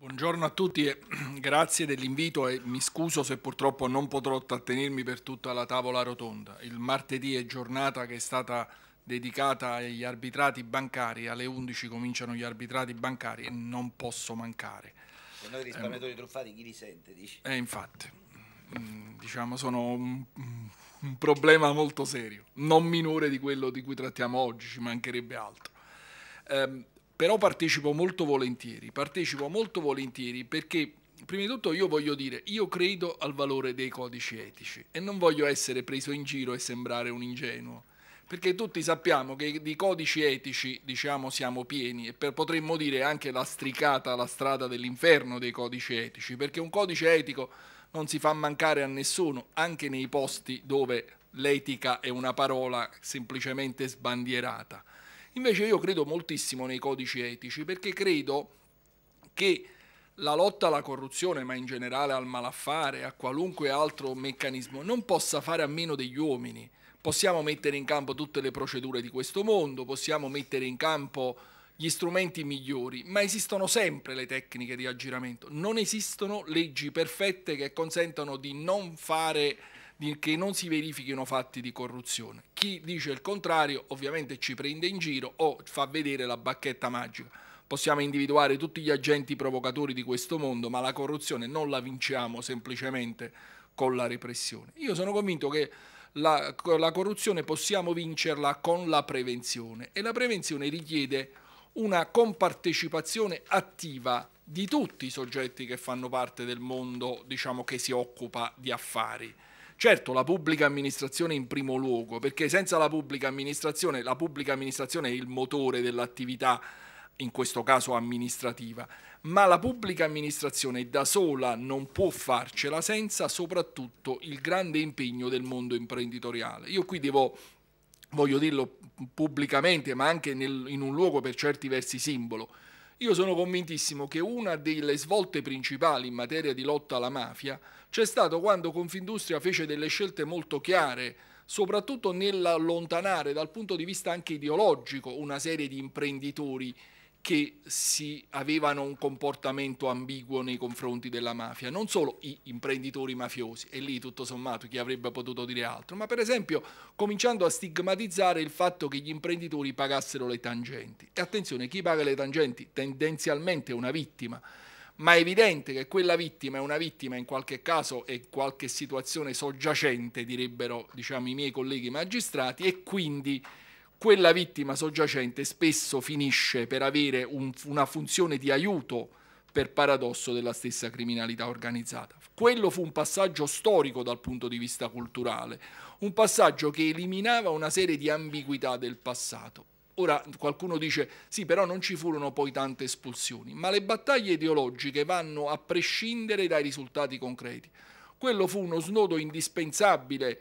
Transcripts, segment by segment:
Buongiorno a tutti e grazie dell'invito e mi scuso se purtroppo non potrò trattenermi per tutta la tavola rotonda. Il martedì è giornata che è stata dedicata agli arbitrati bancari, alle 11 cominciano gli arbitrati bancari e non posso mancare. E noi risparmiatori eh, truffati chi li sente? Dici? Eh, infatti, mm, diciamo sono un, un problema molto serio, non minore di quello di cui trattiamo oggi, ci mancherebbe altro. Eh, però partecipo molto volentieri, partecipo molto volentieri perché prima di tutto io voglio dire, io credo al valore dei codici etici e non voglio essere preso in giro e sembrare un ingenuo, perché tutti sappiamo che di codici etici diciamo siamo pieni e per, potremmo dire anche lastricata la strada dell'inferno dei codici etici, perché un codice etico non si fa mancare a nessuno, anche nei posti dove l'etica è una parola semplicemente sbandierata. Invece io credo moltissimo nei codici etici perché credo che la lotta alla corruzione, ma in generale al malaffare, a qualunque altro meccanismo, non possa fare a meno degli uomini. Possiamo mettere in campo tutte le procedure di questo mondo, possiamo mettere in campo gli strumenti migliori, ma esistono sempre le tecniche di aggiramento. Non esistono leggi perfette che consentano di non fare che non si verifichino fatti di corruzione. Chi dice il contrario ovviamente ci prende in giro o fa vedere la bacchetta magica. Possiamo individuare tutti gli agenti provocatori di questo mondo, ma la corruzione non la vinciamo semplicemente con la repressione. Io sono convinto che la, la corruzione possiamo vincerla con la prevenzione e la prevenzione richiede una compartecipazione attiva di tutti i soggetti che fanno parte del mondo diciamo, che si occupa di affari. Certo, la pubblica amministrazione in primo luogo, perché senza la pubblica amministrazione, la pubblica amministrazione è il motore dell'attività in questo caso amministrativa, ma la pubblica amministrazione da sola non può farcela senza soprattutto il grande impegno del mondo imprenditoriale. Io qui devo voglio dirlo pubblicamente, ma anche nel, in un luogo per certi versi simbolo. Io sono convintissimo che una delle svolte principali in materia di lotta alla mafia c'è stato quando Confindustria fece delle scelte molto chiare, soprattutto nell'allontanare dal punto di vista anche ideologico una serie di imprenditori che si avevano un comportamento ambiguo nei confronti della mafia, non solo gli imprenditori mafiosi, e lì tutto sommato chi avrebbe potuto dire altro, ma per esempio cominciando a stigmatizzare il fatto che gli imprenditori pagassero le tangenti. E attenzione, chi paga le tangenti tendenzialmente è una vittima, ma è evidente che quella vittima è una vittima in qualche caso e qualche situazione soggiacente, direbbero diciamo, i miei colleghi magistrati, e quindi quella vittima soggiacente spesso finisce per avere un, una funzione di aiuto per paradosso della stessa criminalità organizzata. Quello fu un passaggio storico dal punto di vista culturale, un passaggio che eliminava una serie di ambiguità del passato. Ora qualcuno dice sì, però non ci furono poi tante espulsioni, ma le battaglie ideologiche vanno a prescindere dai risultati concreti. Quello fu uno snodo indispensabile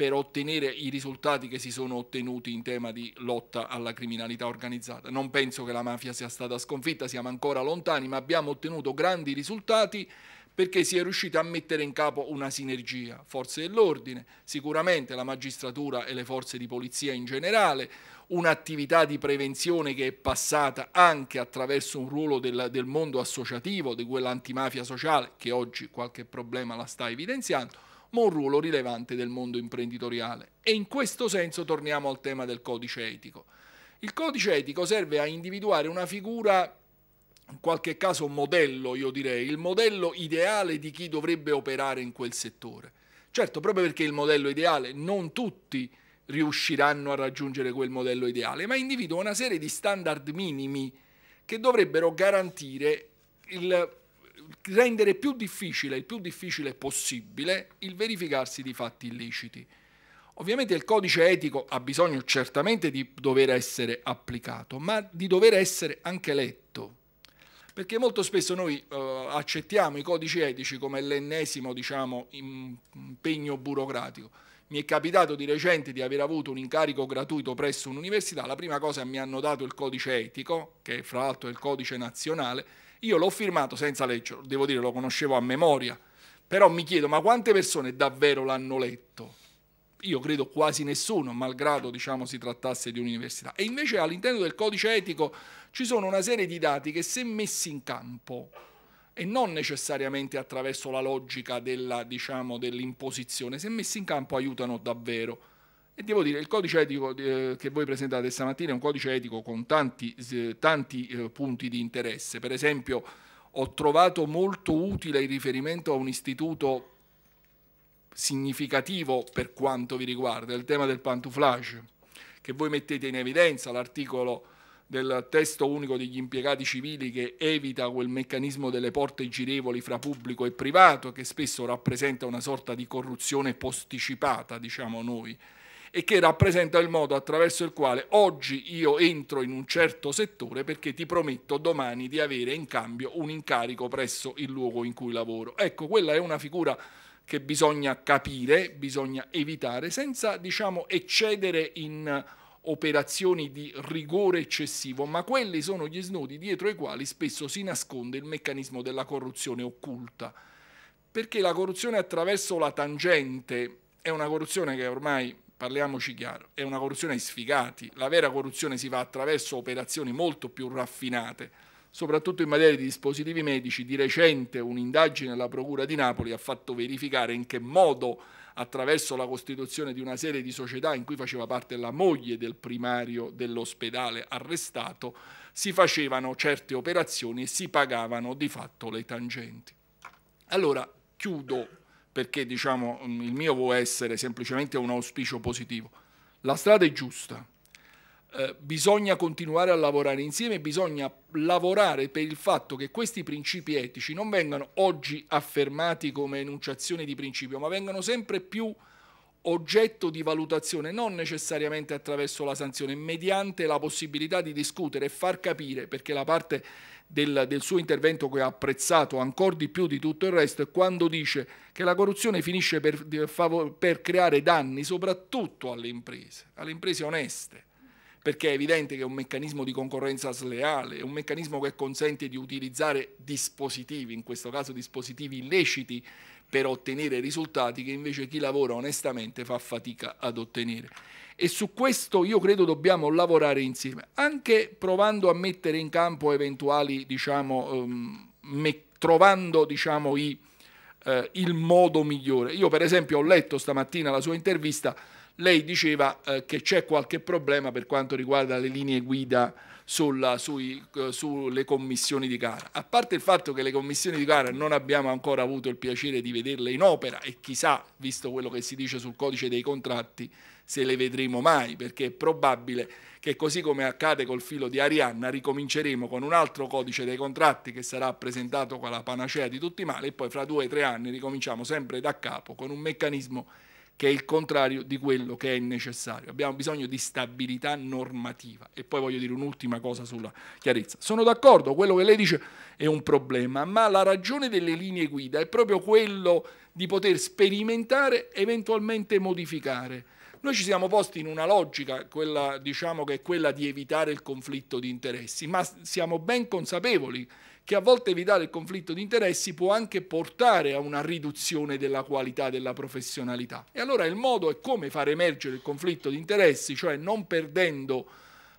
per ottenere i risultati che si sono ottenuti in tema di lotta alla criminalità organizzata. Non penso che la mafia sia stata sconfitta, siamo ancora lontani, ma abbiamo ottenuto grandi risultati perché si è riuscita a mettere in capo una sinergia, forze dell'ordine, sicuramente la magistratura e le forze di polizia in generale, un'attività di prevenzione che è passata anche attraverso un ruolo del, del mondo associativo, di quell'antimafia sociale che oggi qualche problema la sta evidenziando, ma un ruolo rilevante del mondo imprenditoriale. E in questo senso torniamo al tema del codice etico. Il codice etico serve a individuare una figura, in qualche caso modello, io direi, il modello ideale di chi dovrebbe operare in quel settore. Certo, proprio perché il modello ideale non tutti riusciranno a raggiungere quel modello ideale, ma individua una serie di standard minimi che dovrebbero garantire il rendere più difficile, il più difficile possibile, il verificarsi di fatti illeciti. Ovviamente il codice etico ha bisogno certamente di dover essere applicato, ma di dover essere anche letto. Perché molto spesso noi eh, accettiamo i codici etici come l'ennesimo diciamo, impegno burocratico. Mi è capitato di recente di aver avuto un incarico gratuito presso un'università, la prima cosa mi hanno dato il codice etico, che fra l'altro è il codice nazionale, io l'ho firmato senza leggerlo, devo dire lo conoscevo a memoria, però mi chiedo ma quante persone davvero l'hanno letto? Io credo quasi nessuno, malgrado diciamo, si trattasse di un'università. E invece all'interno del codice etico ci sono una serie di dati che se messi in campo e non necessariamente attraverso la logica diciamo, dell'imposizione, diciamo, dell se messi in campo aiutano davvero e devo dire, il codice etico eh, che voi presentate stamattina è un codice etico con tanti, tanti eh, punti di interesse. Per esempio, ho trovato molto utile il riferimento a un istituto significativo per quanto vi riguarda, il tema del pantouflage, che voi mettete in evidenza l'articolo del testo unico degli impiegati civili che evita quel meccanismo delle porte girevoli fra pubblico e privato che spesso rappresenta una sorta di corruzione posticipata, diciamo noi e che rappresenta il modo attraverso il quale oggi io entro in un certo settore perché ti prometto domani di avere in cambio un incarico presso il luogo in cui lavoro. Ecco, quella è una figura che bisogna capire, bisogna evitare senza diciamo eccedere in operazioni di rigore eccessivo, ma quelli sono gli snodi dietro i quali spesso si nasconde il meccanismo della corruzione occulta. Perché la corruzione attraverso la tangente è una corruzione che ormai parliamoci chiaro, è una corruzione ai sfigati, la vera corruzione si fa attraverso operazioni molto più raffinate, soprattutto in materia di dispositivi medici, di recente un'indagine alla Procura di Napoli ha fatto verificare in che modo attraverso la costituzione di una serie di società in cui faceva parte la moglie del primario dell'ospedale arrestato, si facevano certe operazioni e si pagavano di fatto le tangenti. Allora, chiudo perché diciamo, mm, il mio può essere semplicemente un auspicio positivo. La strada è giusta, eh, bisogna continuare a lavorare insieme, bisogna lavorare per il fatto che questi principi etici non vengano oggi affermati come enunciazione di principio, ma vengano sempre più oggetto di valutazione non necessariamente attraverso la sanzione, mediante la possibilità di discutere e far capire, perché la parte del, del, suo intervento che ho apprezzato ancora di più di tutto il resto è quando dice che la corruzione finisce per, per creare danni soprattutto alle imprese, alle imprese oneste, perché è evidente che è un meccanismo di concorrenza sleale, è un meccanismo che consente di utilizzare dispositivi, in questo caso dispositivi illeciti, per ottenere risultati che invece chi lavora onestamente fa fatica ad ottenere. E su questo io credo dobbiamo lavorare insieme, anche provando a mettere in campo eventuali, diciamo, um, trovando diciamo, i, uh, il modo migliore. Io per esempio ho letto stamattina la sua intervista, lei diceva uh, che c'è qualche problema per quanto riguarda le linee guida sulla, sui, eh, sulle commissioni di gara. A parte il fatto che le commissioni di gara non abbiamo ancora avuto il piacere di vederle in opera e chissà, visto quello che si dice sul codice dei contratti, se le vedremo mai, perché è probabile che così come accade col filo di Arianna, ricominceremo con un altro codice dei contratti che sarà presentato con la panacea di tutti i mali e poi fra due o tre anni ricominciamo sempre da capo con un meccanismo che è il contrario di quello che è necessario. Abbiamo bisogno di stabilità normativa. E poi voglio dire un'ultima cosa sulla chiarezza. Sono d'accordo, quello che lei dice è un problema, ma la ragione delle linee guida è proprio quello di poter sperimentare, eventualmente modificare. Noi ci siamo posti in una logica, quella, diciamo che è quella di evitare il conflitto di interessi, ma siamo ben consapevoli che a volte evitare il conflitto di interessi può anche portare a una riduzione della qualità della professionalità. E allora il modo è come far emergere il conflitto di interessi, cioè non perdendo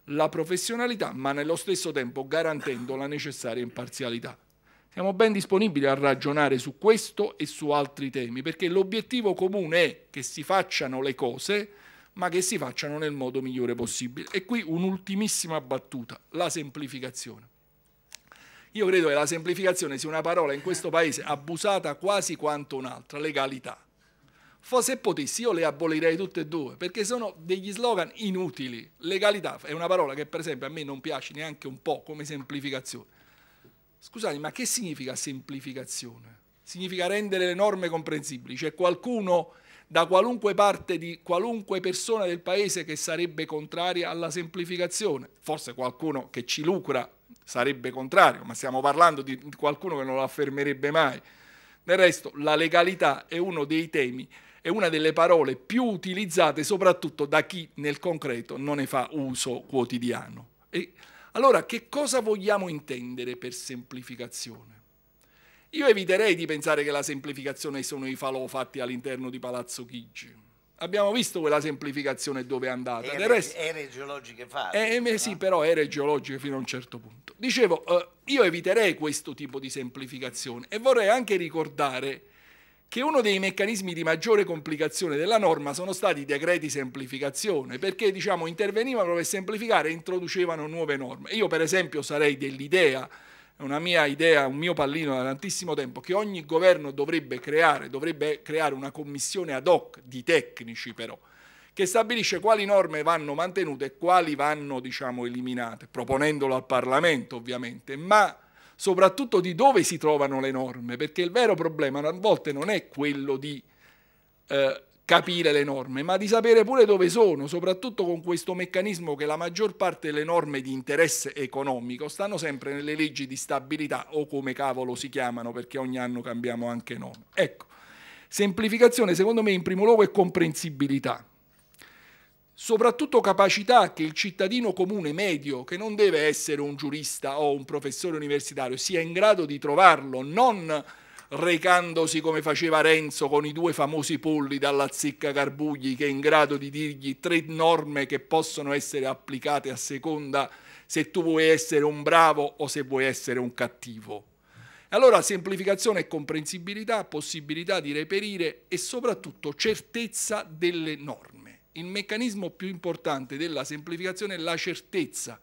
la professionalità, ma nello stesso tempo garantendo la necessaria imparzialità. Siamo ben disponibili a ragionare su questo e su altri temi, perché l'obiettivo comune è che si facciano le cose, ma che si facciano nel modo migliore possibile. E qui un'ultimissima battuta, la semplificazione. Io credo che la semplificazione sia una parola in questo paese abusata quasi quanto un'altra, legalità. Se potessi io le abolirei tutte e due, perché sono degli slogan inutili. Legalità è una parola che per esempio a me non piace neanche un po' come semplificazione. Scusate, ma che significa semplificazione? Significa rendere le norme comprensibili. C'è qualcuno da qualunque parte di qualunque persona del paese che sarebbe contraria alla semplificazione. Forse qualcuno che ci lucra sarebbe contrario, ma stiamo parlando di qualcuno che non lo affermerebbe mai. Del resto, la legalità è uno dei temi, è una delle parole più utilizzate soprattutto da chi nel concreto non ne fa uso quotidiano. E allora, che cosa vogliamo intendere per semplificazione? Io eviterei di pensare che la semplificazione sono i falò fatti all'interno di Palazzo Chigi Abbiamo visto quella semplificazione dove è andata. Ere, resto, ere geologiche fatte. Eh, eh no? Sì, però ere geologiche fino a un certo punto. Dicevo, eh, io eviterei questo tipo di semplificazione e vorrei anche ricordare che uno dei meccanismi di maggiore complicazione della norma sono stati i decreti semplificazione, perché diciamo, intervenivano per semplificare e introducevano nuove norme. Io per esempio sarei dell'idea una mia idea, un mio pallino da tantissimo tempo, che ogni governo dovrebbe creare, dovrebbe creare una commissione ad hoc di tecnici però, che stabilisce quali norme vanno mantenute e quali vanno diciamo, eliminate, proponendolo al Parlamento ovviamente, ma soprattutto di dove si trovano le norme, perché il vero problema a volte non è quello di eh, capire le norme, ma di sapere pure dove sono, soprattutto con questo meccanismo che la maggior parte delle norme di interesse economico stanno sempre nelle leggi di stabilità o come cavolo si chiamano, perché ogni anno cambiamo anche nome. Ecco, semplificazione secondo me in primo luogo è comprensibilità soprattutto capacità che il cittadino comune medio, che non deve essere un giurista o un professore universitario, sia in grado di trovarlo, non recandosi come faceva Renzo con i due famosi polli dalla zecca Garbugli che è in grado di dirgli tre norme che possono essere applicate a seconda se tu vuoi essere un bravo o se vuoi essere un cattivo. Allora semplificazione e comprensibilità, possibilità di reperire e soprattutto certezza delle norme. Il meccanismo più importante della semplificazione è la certezza.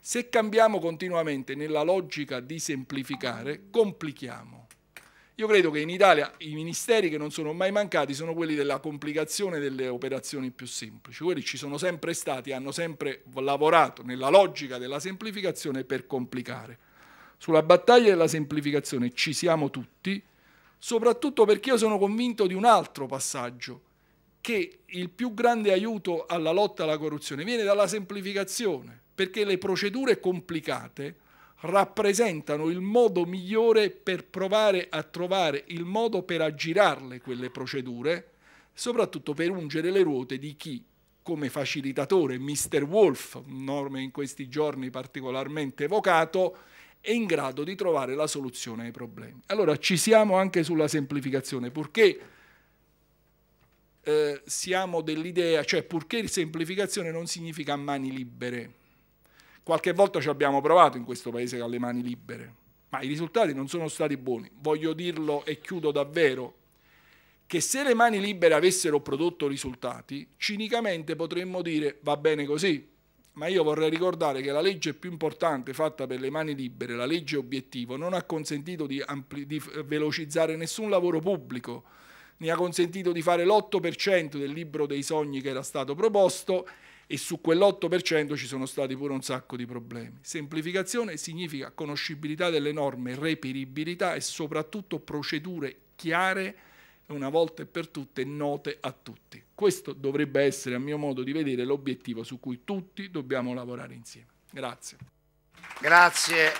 Se cambiamo continuamente nella logica di semplificare, complichiamo. Io credo che in Italia i ministeri che non sono mai mancati sono quelli della complicazione delle operazioni più semplici, quelli ci sono sempre stati, hanno sempre lavorato nella logica della semplificazione per complicare. Sulla battaglia della semplificazione ci siamo tutti, soprattutto perché io sono convinto di un altro passaggio, che il più grande aiuto alla lotta alla corruzione viene dalla semplificazione, perché le procedure complicate rappresentano il modo migliore per provare a trovare il modo per aggirarle quelle procedure, soprattutto per ungere le ruote di chi, come facilitatore, Mr. Wolf, norme in questi giorni particolarmente evocato, è in grado di trovare la soluzione ai problemi. Allora ci siamo anche sulla semplificazione, purché eh, siamo dell'idea, cioè purché semplificazione non significa mani libere, Qualche volta ci abbiamo provato in questo paese con le mani libere, ma i risultati non sono stati buoni. Voglio dirlo e chiudo davvero, che se le mani libere avessero prodotto risultati, cinicamente potremmo dire va bene così, ma io vorrei ricordare che la legge più importante fatta per le mani libere, la legge obiettivo, non ha consentito di, di velocizzare nessun lavoro pubblico, ne ha consentito di fare l'8% del libro dei sogni che era stato proposto e su quell'8% ci sono stati pure un sacco di problemi. Semplificazione significa conoscibilità delle norme, reperibilità e soprattutto procedure chiare una volta e per tutte note a tutti. Questo dovrebbe essere, a mio modo di vedere, l'obiettivo su cui tutti dobbiamo lavorare insieme. Grazie. Grazie.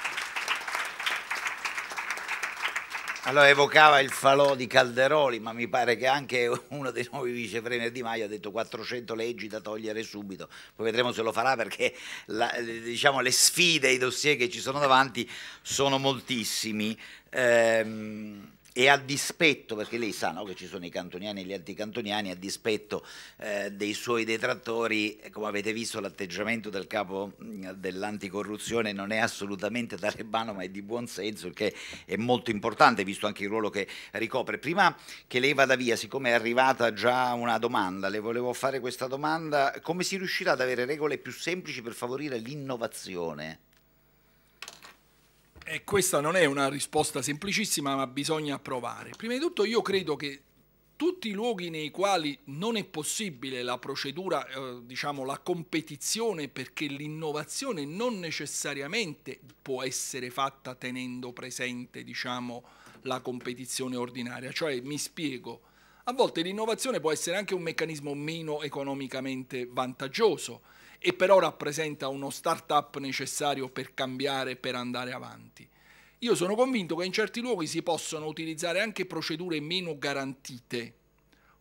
Allora evocava il falò di Calderoli, ma mi pare che anche uno dei nuovi vicepremier Di Maio ha detto 400 leggi da togliere subito. Poi vedremo se lo farà perché la, diciamo, le sfide, i dossier che ci sono davanti sono moltissimi. Eh, e a dispetto, perché lei sa no, che ci sono i cantoniani e gli anticantoniani, a dispetto eh, dei suoi detrattori, come avete visto l'atteggiamento del capo mm, dell'anticorruzione non è assolutamente talebano ma è di buon senso, il che è molto importante visto anche il ruolo che ricopre. Prima che lei vada via, siccome è arrivata già una domanda, le volevo fare questa domanda, come si riuscirà ad avere regole più semplici per favorire l'innovazione? E questa non è una risposta semplicissima, ma bisogna provare. Prima di tutto io credo che tutti i luoghi nei quali non è possibile la procedura, eh, diciamo la competizione, perché l'innovazione non necessariamente può essere fatta tenendo presente, diciamo, la competizione ordinaria. Cioè, mi spiego, a volte l'innovazione può essere anche un meccanismo meno economicamente vantaggioso e però rappresenta uno start-up necessario per cambiare, per andare avanti. Io sono convinto che in certi luoghi si possono utilizzare anche procedure meno garantite,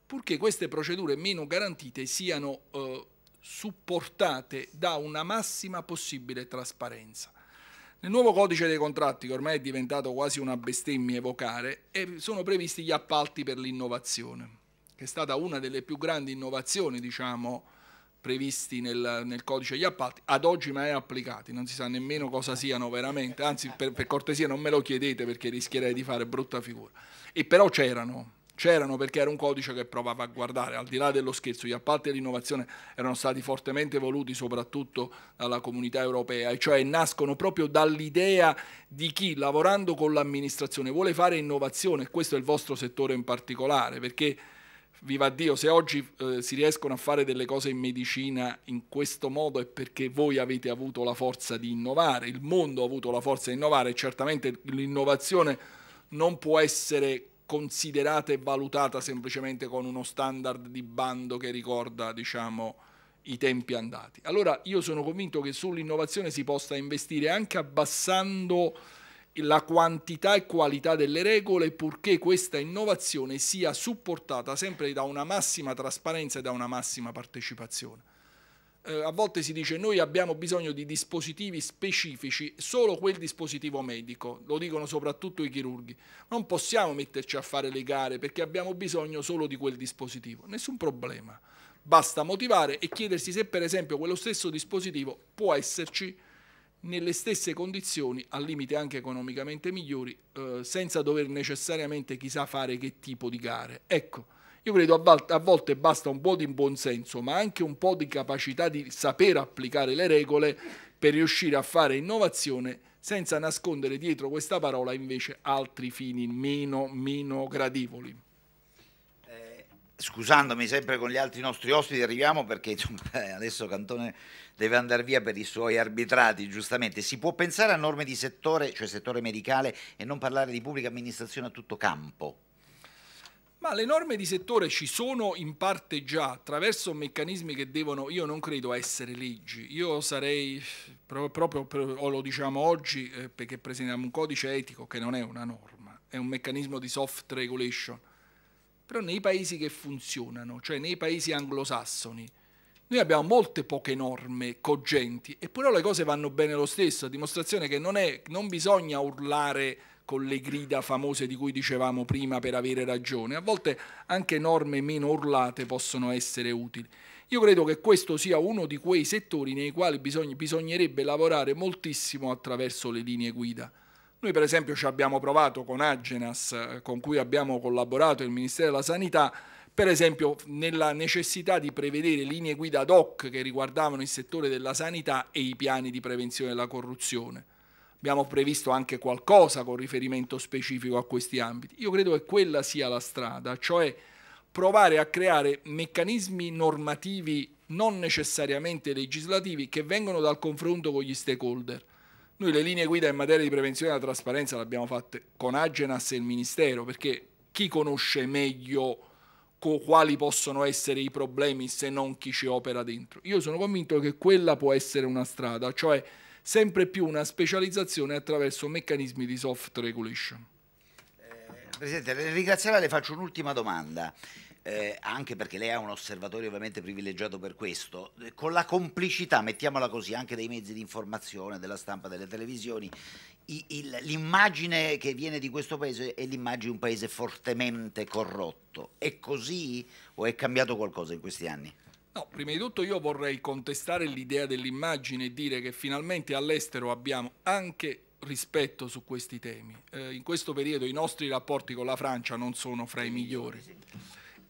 purché queste procedure meno garantite siano eh, supportate da una massima possibile trasparenza. Nel nuovo codice dei contratti, che ormai è diventato quasi una bestemmia evocare, eh, sono previsti gli appalti per l'innovazione, che è stata una delle più grandi innovazioni, diciamo, previsti nel, nel, codice degli appalti, ad oggi mai applicati, non si sa nemmeno cosa siano veramente, anzi per, per cortesia non me lo chiedete perché rischierei di fare brutta figura. E però c'erano, c'erano perché era un codice che provava a guardare, al di là dello scherzo, gli appalti e l'innovazione erano stati fortemente voluti soprattutto dalla comunità europea, e cioè nascono proprio dall'idea di chi lavorando con l'amministrazione vuole fare innovazione, questo è il vostro settore in particolare, perché viva Dio, se oggi eh, si riescono a fare delle cose in medicina in questo modo è perché voi avete avuto la forza di innovare, il mondo ha avuto la forza di innovare e certamente l'innovazione non può essere considerata e valutata semplicemente con uno standard di bando che ricorda diciamo, i tempi andati. Allora io sono convinto che sull'innovazione si possa investire anche abbassando la quantità e qualità delle regole purché questa innovazione sia supportata sempre da una massima trasparenza e da una massima partecipazione. Eh, a volte si dice noi abbiamo bisogno di dispositivi specifici, solo quel dispositivo medico, lo dicono soprattutto i chirurghi, non possiamo metterci a fare le gare perché abbiamo bisogno solo di quel dispositivo, nessun problema, basta motivare e chiedersi se per esempio quello stesso dispositivo può esserci nelle stesse condizioni, al limite anche economicamente migliori, eh, senza dover necessariamente chissà fare che tipo di gare. Ecco, io credo a volte basta un po' di buonsenso, ma anche un po' di capacità di saper applicare le regole per riuscire a fare innovazione senza nascondere dietro questa parola invece altri fini meno, meno gradevoli scusandomi sempre con gli altri nostri ospiti, arriviamo perché eh, adesso Cantone deve andare via per i suoi arbitrati, giustamente. Si può pensare a norme di settore, cioè settore medicale, e non parlare di pubblica amministrazione a tutto campo? Ma le norme di settore ci sono in parte già attraverso meccanismi che devono, io non credo essere leggi, io sarei proprio, o lo diciamo oggi eh, perché presentiamo un codice etico che non è una norma, è un meccanismo di soft regulation però nei paesi che funzionano, cioè nei paesi anglosassoni, noi abbiamo molte poche norme cogenti, eppure le cose vanno bene lo stesso, a dimostrazione che non, è, non bisogna urlare con le grida famose di cui dicevamo prima per avere ragione, a volte anche norme meno urlate possono essere utili. Io credo che questo sia uno di quei settori nei quali bisogn bisognerebbe lavorare moltissimo attraverso le linee guida. Noi per esempio ci abbiamo provato con Agenas, eh, con cui abbiamo collaborato il Ministero della Sanità, per esempio nella necessità di prevedere linee guida ad hoc che riguardavano il settore della sanità e i piani di prevenzione della corruzione. Abbiamo previsto anche qualcosa con riferimento specifico a questi ambiti. Io credo che quella sia la strada, cioè provare a creare meccanismi normativi non necessariamente legislativi che vengono dal confronto con gli stakeholder noi le linee guida in materia di prevenzione della trasparenza le abbiamo fatte con Agenas e il Ministero, perché chi conosce meglio quali possono essere i problemi se non chi ci opera dentro? Io sono convinto che quella può essere una strada, cioè sempre più una specializzazione attraverso meccanismi di soft regulation. Eh, Presidente, ringraziare le faccio un'ultima domanda eh, anche perché lei ha un osservatorio ovviamente privilegiato per questo, eh, con la complicità, mettiamola così, anche dei mezzi di informazione, della stampa, delle televisioni, l'immagine che viene di questo paese è l'immagine di un paese fortemente corrotto. È così o è cambiato qualcosa in questi anni? No, prima di tutto io vorrei contestare l'idea dell'immagine e dire che finalmente all'estero abbiamo anche rispetto su questi temi. Eh, in questo periodo i nostri rapporti con la Francia non sono fra i migliori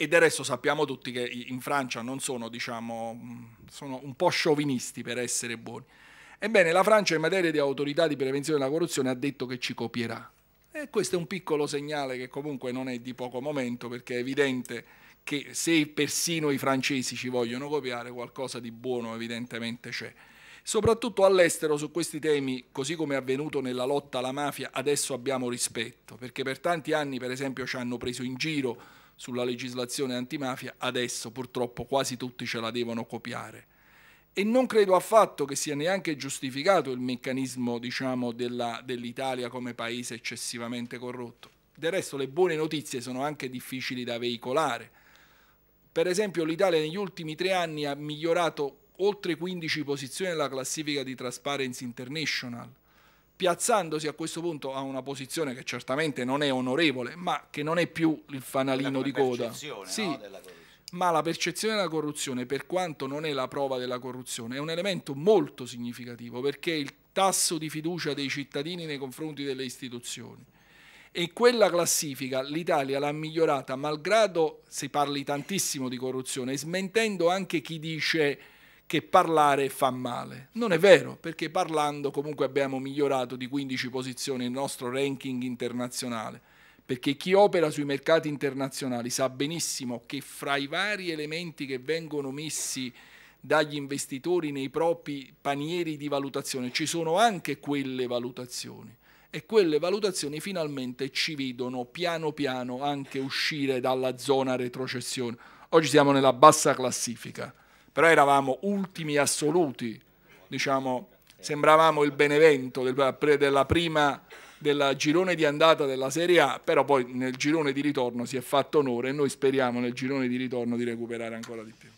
e del resto sappiamo tutti che in Francia non sono, diciamo, mm, sono un po' sciovinisti per essere buoni. Ebbene, la Francia in materia di autorità di prevenzione della corruzione ha detto che ci copierà. E questo è un piccolo segnale che comunque non è di poco momento, perché è evidente che se persino i francesi ci vogliono copiare, qualcosa di buono evidentemente c'è. Soprattutto all'estero su questi temi, così come è avvenuto nella lotta alla mafia, adesso abbiamo rispetto, perché per tanti anni per esempio ci hanno preso in giro sulla legislazione antimafia, adesso purtroppo quasi tutti ce la devono copiare. E non credo affatto che sia neanche giustificato il meccanismo diciamo, dell'Italia come paese eccessivamente corrotto. Del resto le buone notizie sono anche difficili da veicolare. Per esempio l'Italia negli ultimi tre anni ha migliorato oltre 15 posizioni nella classifica di Transparency International piazzandosi a questo punto a una posizione che certamente non è onorevole, ma che non è più il fanalino di coda. Sì, no, ma la percezione della corruzione, per quanto non è la prova della corruzione, è un elemento molto significativo perché il tasso di fiducia dei cittadini nei confronti delle istituzioni. E quella classifica l'Italia l'ha migliorata, malgrado si parli tantissimo di corruzione, smentendo anche chi dice che parlare fa male. Non è vero, perché parlando comunque abbiamo migliorato di 15 posizioni il nostro ranking internazionale, perché chi opera sui mercati internazionali sa benissimo che fra i vari elementi che vengono messi dagli investitori nei propri panieri di valutazione ci sono anche quelle valutazioni e quelle valutazioni finalmente ci vedono piano piano anche uscire dalla zona retrocessione. Oggi siamo nella bassa classifica però eravamo ultimi assoluti, diciamo, sembravamo il Benevento della prima, del girone di andata della Serie A, però poi nel girone di ritorno si è fatto onore e noi speriamo nel girone di ritorno di recuperare ancora di più.